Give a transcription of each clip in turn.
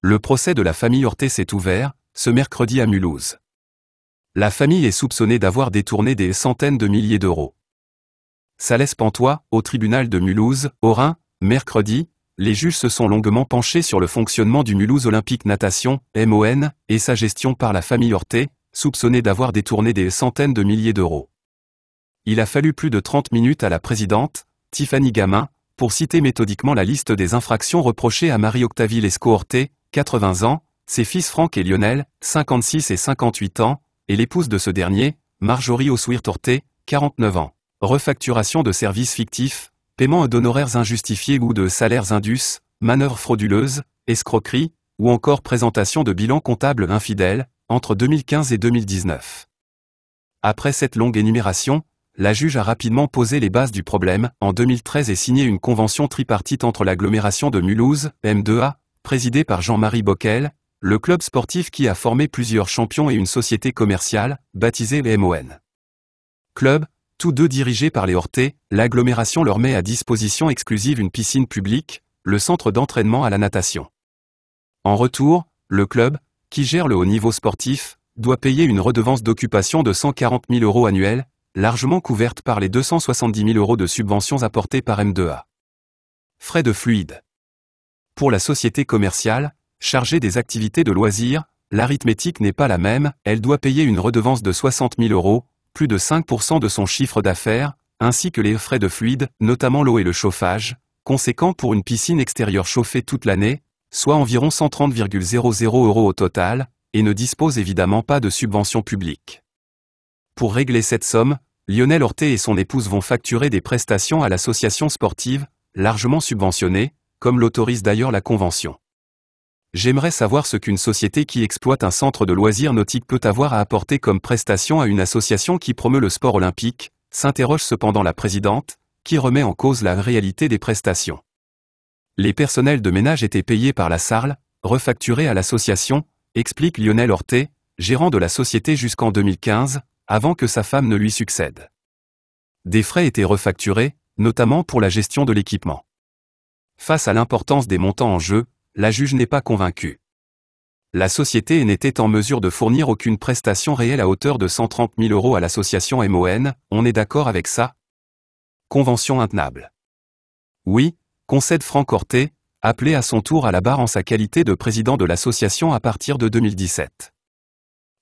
Le procès de la famille Horté s'est ouvert, ce mercredi à Mulhouse. La famille est soupçonnée d'avoir détourné des centaines de milliers d'euros. Salès Pantois, au tribunal de Mulhouse, au Rhin, mercredi, les juges se sont longuement penchés sur le fonctionnement du Mulhouse Olympique Natation, MON, et sa gestion par la famille Horté, soupçonnée d'avoir détourné des centaines de milliers d'euros. Il a fallu plus de 30 minutes à la présidente, Tiffany Gamin, pour citer méthodiquement la liste des infractions reprochées à Marie-Octavie Lesco-Horté, 80 ans, ses fils Franck et Lionel, 56 et 58 ans, et l'épouse de ce dernier, Marjorie ossouir torté 49 ans. Refacturation de services fictifs, paiement d'honoraires injustifiés ou de salaires indus, manœuvres frauduleuses, escroqueries, ou encore présentation de bilans comptables infidèles, entre 2015 et 2019. Après cette longue énumération, la juge a rapidement posé les bases du problème en 2013 et signé une convention tripartite entre l'agglomération de Mulhouse, M2A, Présidé par Jean-Marie Bockel, le club sportif qui a formé plusieurs champions et une société commerciale, baptisée les MON. Club, tous deux dirigés par les Orte, l'agglomération leur met à disposition exclusive une piscine publique, le centre d'entraînement à la natation. En retour, le club, qui gère le haut niveau sportif, doit payer une redevance d'occupation de 140 000 euros annuels, largement couverte par les 270 000 euros de subventions apportées par M2A. Frais de fluide. Pour la société commerciale, chargée des activités de loisirs, l'arithmétique n'est pas la même, elle doit payer une redevance de 60 000 euros, plus de 5% de son chiffre d'affaires, ainsi que les frais de fluide, notamment l'eau et le chauffage, conséquent pour une piscine extérieure chauffée toute l'année, soit environ 130,00 euros au total, et ne dispose évidemment pas de subventions publiques. Pour régler cette somme, Lionel Horté et son épouse vont facturer des prestations à l'association sportive, largement subventionnée, comme l'autorise d'ailleurs la Convention. J'aimerais savoir ce qu'une société qui exploite un centre de loisirs nautiques peut avoir à apporter comme prestation à une association qui promeut le sport olympique, s'interroge cependant la présidente, qui remet en cause la réalité des prestations. Les personnels de ménage étaient payés par la SARL, refacturés à l'association, explique Lionel Horté, gérant de la société jusqu'en 2015, avant que sa femme ne lui succède. Des frais étaient refacturés, notamment pour la gestion de l'équipement. Face à l'importance des montants en jeu, la juge n'est pas convaincue. La société n'était en mesure de fournir aucune prestation réelle à hauteur de 130 000 euros à l'association MON, on est d'accord avec ça Convention intenable. Oui, concède Franck Horté, appelé à son tour à la barre en sa qualité de président de l'association à partir de 2017.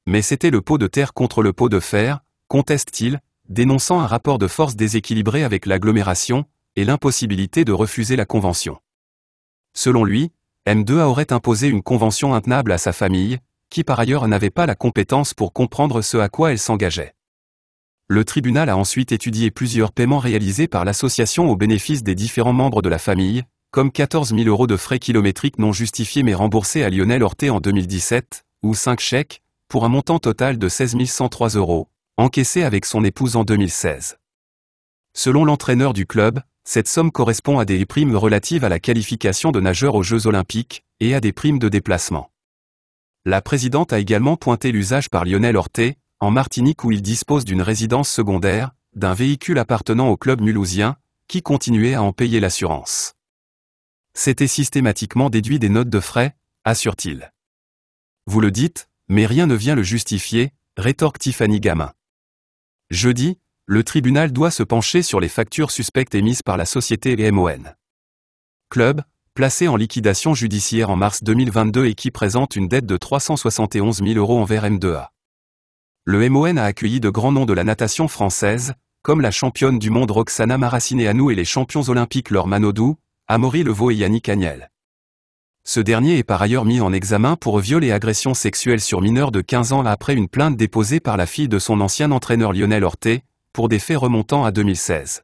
Mais c'était le pot de terre contre le pot de fer, conteste-t-il, dénonçant un rapport de force déséquilibré avec l'agglomération, et l'impossibilité de refuser la convention. Selon lui, M2A aurait imposé une convention intenable à sa famille, qui par ailleurs n'avait pas la compétence pour comprendre ce à quoi elle s'engageait. Le tribunal a ensuite étudié plusieurs paiements réalisés par l'association au bénéfice des différents membres de la famille, comme 14 000 euros de frais kilométriques non justifiés mais remboursés à Lionel Horté en 2017, ou 5 chèques, pour un montant total de 16 103 euros, encaissés avec son épouse en 2016. Selon l'entraîneur du club, cette somme correspond à des primes relatives à la qualification de nageur aux Jeux olympiques, et à des primes de déplacement. La présidente a également pointé l'usage par Lionel Orté, en Martinique où il dispose d'une résidence secondaire, d'un véhicule appartenant au club mulhousien, qui continuait à en payer l'assurance. C'était systématiquement déduit des notes de frais, assure-t-il. Vous le dites, mais rien ne vient le justifier, rétorque Tiffany Gamin. Jeudi, le tribunal doit se pencher sur les factures suspectes émises par la société MON. Club, placé en liquidation judiciaire en mars 2022 et qui présente une dette de 371 000 euros envers M2A. Le MON a accueilli de grands noms de la natation française, comme la championne du monde Roxana Maracineanu et les champions olympiques Laure Manodou, Amaury Levaux et Yannick Agnel. Ce dernier est par ailleurs mis en examen pour viol et agression sexuelle sur mineurs de 15 ans après une plainte déposée par la fille de son ancien entraîneur Lionel Orté, pour des faits remontant à 2016.